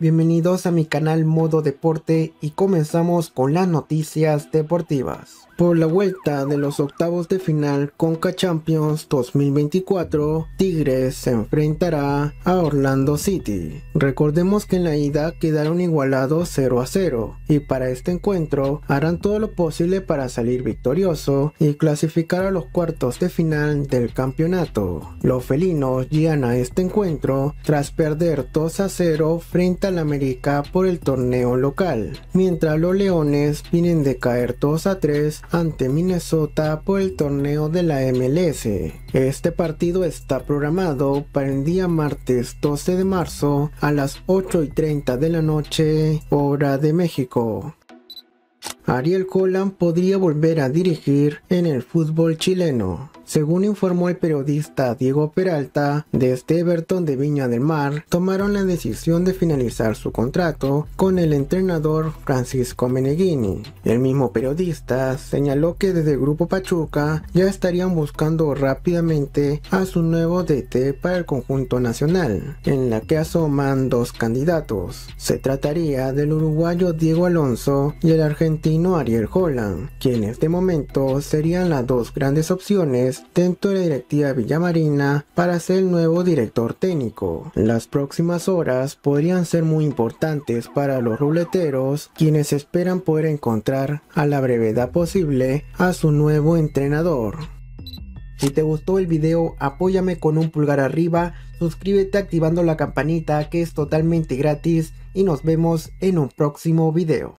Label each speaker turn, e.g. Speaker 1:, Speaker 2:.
Speaker 1: Bienvenidos a mi canal Modo Deporte y comenzamos con las noticias deportivas. Por la vuelta de los octavos de final Conca Champions 2024, Tigres se enfrentará a Orlando City. Recordemos que en la ida quedaron igualados 0 a 0 y para este encuentro harán todo lo posible para salir victorioso y clasificar a los cuartos de final del campeonato. Los felinos llegan a este encuentro tras perder 2 a 0 frente a américa por el torneo local, mientras los Leones vienen de caer 2 a 3 ante Minnesota por el torneo de la MLS. Este partido está programado para el día martes 12 de marzo a las 8 y 30 de la noche, hora de México. Ariel Collan podría volver a dirigir en el fútbol chileno. Según informó el periodista Diego Peralta, desde Everton de Viña del Mar, tomaron la decisión de finalizar su contrato con el entrenador Francisco Meneghini. El mismo periodista señaló que desde el grupo Pachuca ya estarían buscando rápidamente a su nuevo DT para el conjunto nacional, en la que asoman dos candidatos. Se trataría del uruguayo Diego Alonso y el argentino Ariel Holland, quienes de momento serían las dos grandes opciones dentro de la directiva Villamarina para ser el nuevo director técnico. Las próximas horas podrían ser muy importantes para los ruleteros, quienes esperan poder encontrar a la brevedad posible a su nuevo entrenador. Si te gustó el video, apóyame con un pulgar arriba, suscríbete activando la campanita que es totalmente gratis y nos vemos en un próximo video.